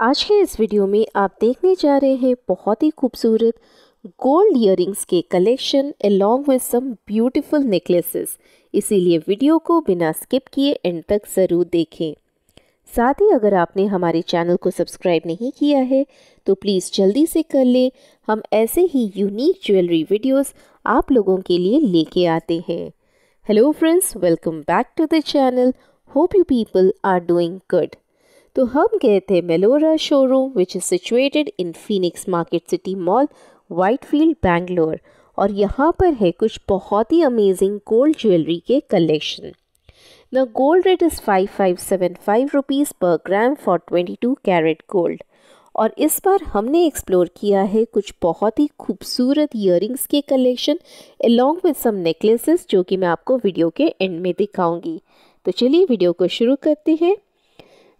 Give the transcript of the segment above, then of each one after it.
आज के इस वीडियो में आप देखने जा रहे हैं बहुत ही खूबसूरत गोल्ड इयरिंग्स के collection along with some beautiful necklaces इसीलिए वीडियो को बिना स्किप किए एंड तक ज़रूर देखें साथ ही अगर आपने हमारे चैनल को सब्सक्राइब नहीं किया है तो प्लीज़ जल्दी से कर लें हम ऐसे ही यूनिक ज्वेलरी वीडियोस आप लोगों के लिए लेके आते हैं hello friends welcome back to the channel hope you people are doing good तो हम गए थे Melorra showroom which is situated in Phoenix Market City mall Whitefield Bangalore और यहाँ पर है कुछ बहुत ही अमेजिंग गोल्ड ज्वेलरी के collection the gold rate is five five seven five rupees per gram for twenty two carat gold और इस बार हमने एक्सप्लोर किया है कुछ बहुत ही खूबसूरत ईयरिंग्स के collection along with some necklaces जो कि मैं आपको वीडियो के एंड में दिखाऊंगी तो चलिए वीडियो को शुरू करते हैं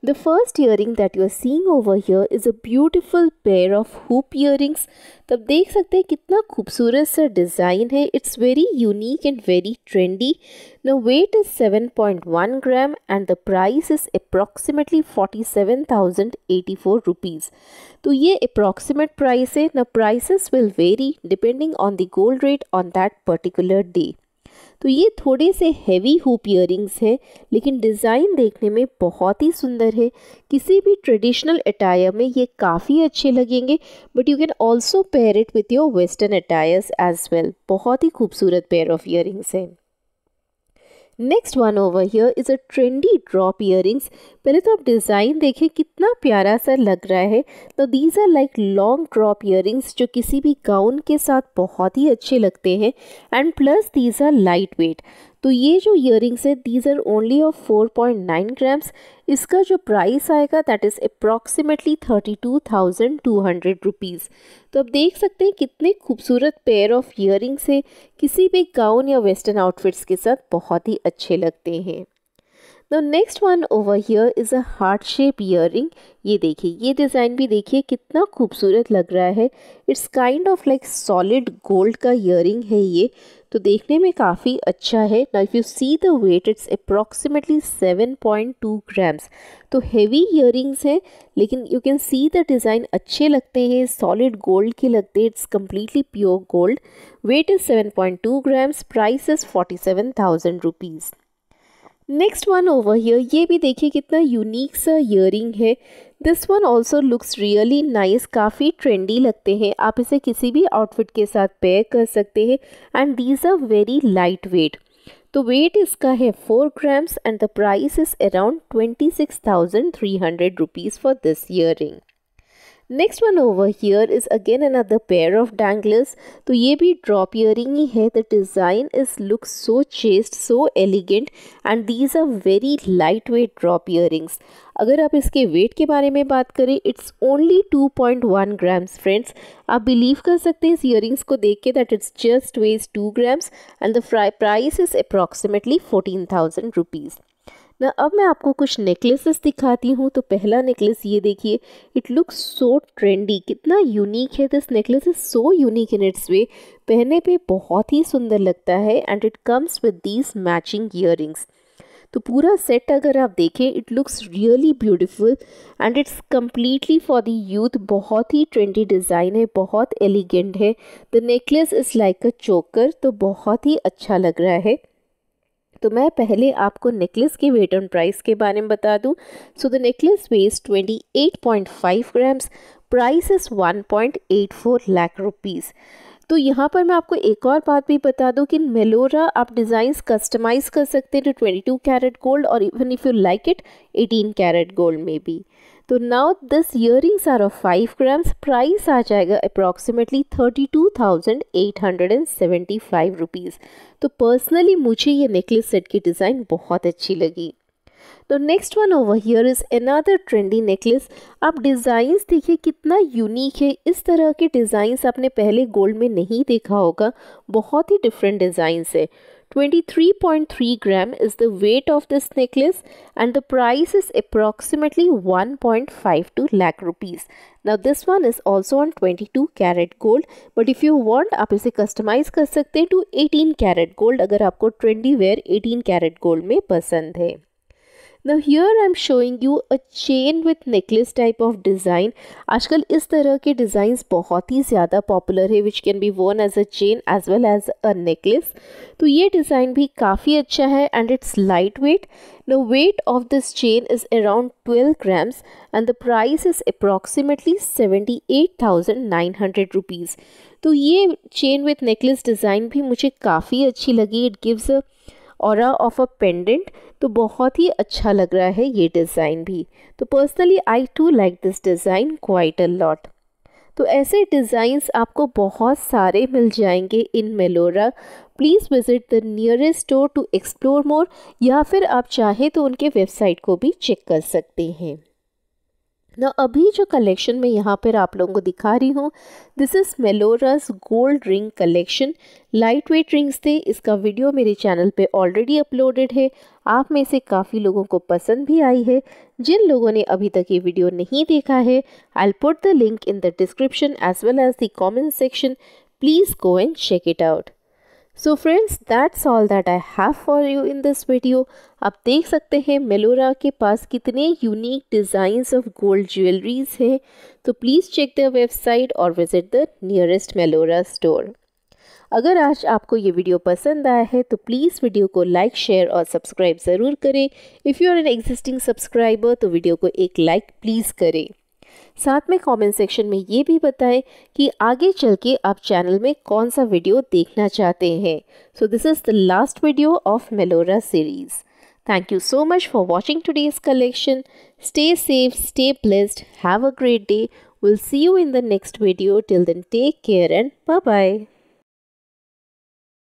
The first earring that are seeing over here is a beautiful pair of hoop earrings. तब देख सकते हैं कितना खूबसूरत सा डिज़ाइन है it's very unique and very trendy the weight is 7.1 gram and the price is approximately four rupees तो ये अप्रॉक्सीमेट प्राइस है न price will vary depending on the gold rate on that particular day तो ये थोड़े से heavy hoop earrings हैं लेकिन डिज़ाइन देखने में बहुत ही सुंदर है किसी भी ट्रेडिशनल अटायर में ये काफ़ी अच्छे लगेंगे but you can also pair it with your western attires as well बहुत ही खूबसूरत पेयर ऑफ ईयरिंग्स हैं next one over here is a trendy drop earrings पहले तो आप डिज़ाइन देखें कितना प्यारा सा लग रहा है तो these are like long drop earrings जो किसी भी गाउन के साथ बहुत ही अच्छे लगते हैं and plus these are light weight तो ये जो ईयरिंग्स है these are only of four point nine grams इसका जो प्राइस आएगा that is approximately thirty two thousand two hundred rupees तो आप देख सकते हैं कितने खूबसूरत पेयर ऑफ ईयरिंग्स है किसी भी गाउन या वेस्टर्न आउटफिट्स के साथ बहुत ही अच्छे लगते हैं तो next one over here is a heart shape earring ये देखिए ये डिज़ाइन भी देखिए कितना खूबसूरत लग रहा है it's kind of like solid gold का ईयरिंग है ये तो देखने में काफ़ी अच्छा है ना if you see the weight it's approximately seven point two grams तो ईयर ईयरिंग्स हैं लेकिन you can see the design अच्छे लगते हैं सॉलिड गोल्ड के लगते हैं it's completely pure gold weight is seven point two grams price is forty seven thousand rupees next one over here ये भी देखिए कितना यूनिक सा ईयरिंग है this one also looks really nice काफ़ी ट्रेंडी लगते हैं आप इसे किसी भी आउटफिट के साथ पेयर कर सकते हैं and these are very light weight तो वेट इसका है four grams and the price is around twenty six thousand three hundred rupees for this earring next one over here is again another pair of danglers तो ये भी drop earring ही है the design is look so chest so elegant and these are very light weight drop earrings अगर आप इसके weight के बारे में बात करें इट्स ओनली 2.1 ग्राम्स फ्रेंड्स आप बिलीव कर सकते हैं इस ईयरिंग्स को देख के that it's just weighs 2 grams and the price is approximately fourteen thousand rupees ना अब मैं आपको कुछ नेकलेसेस दिखाती हूँ तो पहला नेकलेस ये देखिए इट लुक्स सो ट्रेंडी कितना यूनिक है this necklace is so unique in its way पहनने पे बहुत ही सुंदर लगता है and it comes with these matching ear तो पूरा सेट अगर आप देखें it looks really beautiful and it's completely for the youth बहुत ही ट्रेंडी डिज़ाइन है बहुत एलिगेंट है the necklace is like a choker तो बहुत ही अच्छा लग रहा है तो मैं पहले आपको नेकलेस के वेट एंड प्राइस के बारे में बता दूं so the necklace weighs 28.5 grams price is 1.84 lakh rupees तो यहाँ पर मैं आपको एक और बात भी बता दूं कि मेलोरा आप डिज़ाइंस कस्टमाइज़ कर सकते हैं टू 22 कैरेट गोल्ड और even if you like it 18 carat gold में भी तो now this earrings are of five grams price आ जाएगा approximately thirty two thousand eight hundred and seventy five rupees तो पर्सनली मुझे ये नेकलेस सेट की डिज़ाइन बहुत अच्छी लगी तो next one over here is another trendy necklace आप डिज़ाइंस देखिए कितना यूनिक है इस तरह के डिज़ाइंस आपने पहले गोल्ड में नहीं देखा होगा बहुत ही डिफरेंट डिज़ाइंस है 23.3 gram is the weight of this necklace and the price is approximately 1.52 lakh rupees. Now this one is also on 22 karat gold but if you want आप इसे customize कर सकते to 18 karat gold अगर आपको trendy wear 18 karat gold में पसंद है. now here I'm showing you a chain with necklace type of design आजकल इस तरह के designs बहुत ही ज़्यादा popular है which can be worn as a chain as well as a necklace तो ये design भी काफ़ी अच्छा है and it's lightweight now weight of this chain is around 12 grams and the price is approximately 78,900 rupees तो ये chain with necklace design भी मुझे काफ़ी अच्छी लगी it gives a और ऑफ अ पेंडेंट तो बहुत ही अच्छा लग रहा है ये डिज़ाइन भी तो personally I too like this design quite a lot तो ऐसे डिज़ाइंस आपको बहुत सारे मिल जाएंगे in Melorra please visit the nearest store to explore more या फिर आप चाहें तो उनके वेबसाइट को भी चेक कर सकते हैं ना अभी जो कलेक्शन मैं यहाँ पर आप लोगों को दिखा रही हूँ this is Melorra's gold ring collection light weight rings थे इसका वीडियो मेरे चैनल पे ऑलरेडी अपलोडेड है आप में से काफ़ी लोगों को पसंद भी आई है जिन लोगों ने अभी तक ये वीडियो नहीं देखा है I put the link in the description as well as the comment section please go and check it out so friends that's all that I have for you in this video आप देख सकते हैं मेलोरा के पास कितने unique designs of gold jewelleries हैं तो please check the website और visit the nearest Melorra store अगर आज आपको ये वीडियो पसंद आया है तो प्लीज़ वीडियो को लाइक शेयर और सब्सक्राइब ज़रूर करें if you are an existing subscriber तो वीडियो को एक लाइक प्लीज़ करें साथ में कमेंट सेक्शन में ये भी बताएं कि आगे चल के आप चैनल में कौन सा वीडियो देखना चाहते हैं so this is the last video of Melorra series thank you so much for watching today's collection stay safe stay blessed have a great day will see you in the next video till then take care and bye